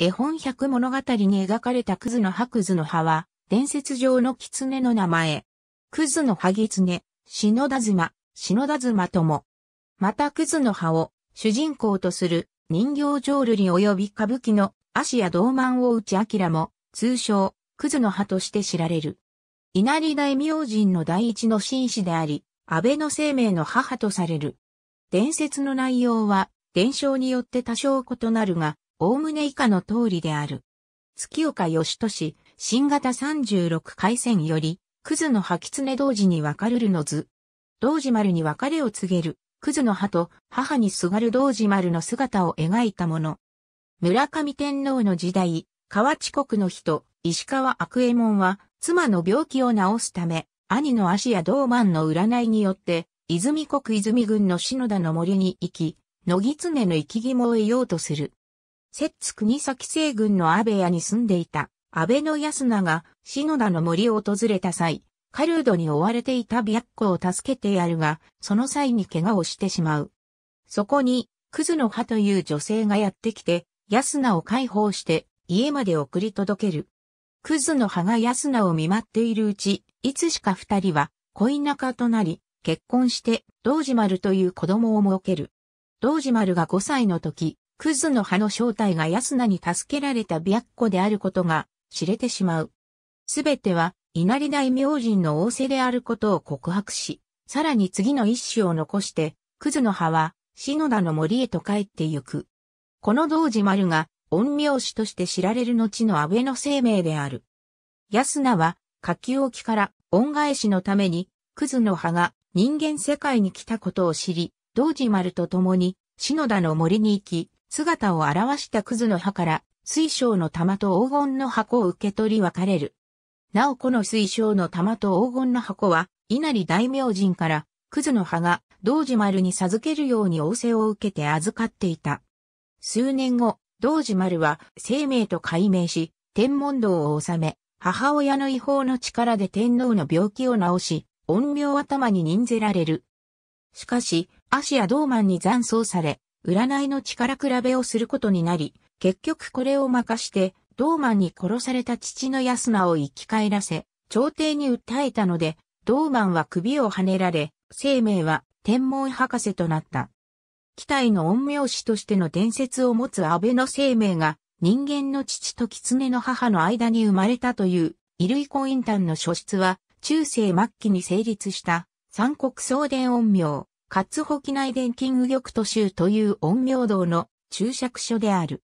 絵本百物語に描かれたクズの葉クズの葉は、伝説上の狐の名前。クズの葉狐、篠田妻、篠田妻とも。またクズの葉を主人公とする人形浄瑠璃及び歌舞伎の足や道満を内明も、通称、クズの葉として知られる。稲荷大明神の第一の紳士であり、安倍の生命の母とされる。伝説の内容は、伝承によって多少異なるが、おおむね以下の通りである。月岡義俊、新型36回戦より、クズのきつね同時に別れるの図。同時丸に別れを告げる、クズの葉と母にすがる同時丸の姿を描いたもの。村上天皇の時代、河内国の人、石川悪右衛門は、妻の病気を治すため、兄の足や道満の占いによって、泉国泉郡の篠田の森に行き、野狐の生き肝を得ようとする。摂津国崎西軍の安倍屋に住んでいた、安倍の安名が、篠田の森を訪れた際、カルードに追われていた白子を助けてやるが、その際に怪我をしてしまう。そこに、クズの葉という女性がやってきて、安名を解放して、家まで送り届ける。クズの葉が安名を見舞っているうち、いつしか二人は恋仲となり、結婚して、道島丸という子供を設ける。道島丸が5歳の時、クズの葉の正体が安ナに助けられた白子であることが知れてしまう。すべては稲荷大明神の仰せであることを告白し、さらに次の一首を残して、クズの葉は篠田の森へと帰ってゆく。この道寺丸が陰陽師として知られる後の安倍の生命である。安ナは下級沖から恩返しのために、クズの葉が人間世界に来たことを知り、道寺丸と共に篠田の森に行き、姿を表したクズの葉から、水晶の玉と黄金の箱を受け取り分かれる。なおこの水晶の玉と黄金の箱は、稲荷大明神から、クズの葉が、道寺丸に授けるように仰せを受けて預かっていた。数年後、道寺丸は、生命と改名し、天文道を治め、母親の違法の力で天皇の病気を治し、陰陽頭に任ぜられる。しかし、足や道満に残葬され、占いの力比べをすることになり、結局これを任して、ドーマンに殺された父の安名を生き返らせ、朝廷に訴えたので、ドーマンは首をはねられ、生命は天文博士となった。期待の陰陽師としての伝説を持つ安倍の生命が、人間の父と狐の母の間に生まれたという、衣類婚姻ンの書出は、中世末期に成立した、三国総伝恩苗。勝キ内伝金右玉都州という陰陽道の注釈書である。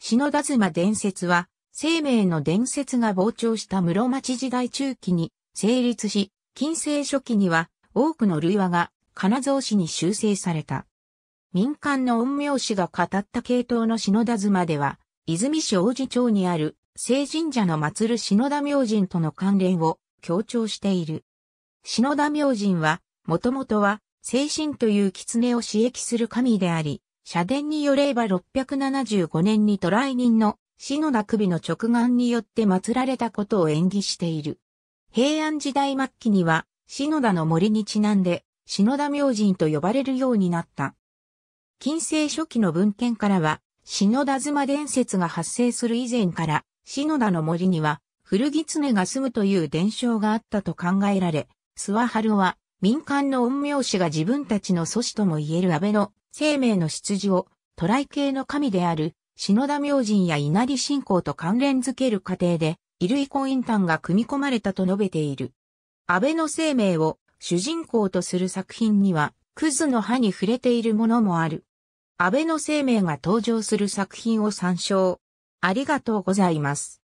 篠田妻伝説は、生命の伝説が膨張した室町時代中期に成立し、近世初期には多くの類話が金蔵氏に修正された。民間の陰陽師が語った系統の篠田妻では、泉市王子町にある聖神社の祀る篠田明神との関連を強調している。篠田明神は、もともとは精神という狐を刺激する神であり、社殿によれば675年に渡来人の篠田首の直眼によって祀られたことを演技している。平安時代末期には、篠田の森にちなんで、篠田明神と呼ばれるようになった。近世初期の文献からは、篠田妻伝説が発生する以前から、篠田の森には、古狐が住むという伝承があったと考えられ、諏訪春は、民間の陰陽師が自分たちの祖師とも言える安倍の生命の出自を、渡来系の神である、篠田明神や稲荷信仰と関連づける過程で、衣類婚姻端が組み込まれたと述べている。安倍の生命を主人公とする作品には、クズの歯に触れているものもある。安倍の生命が登場する作品を参照。ありがとうございます。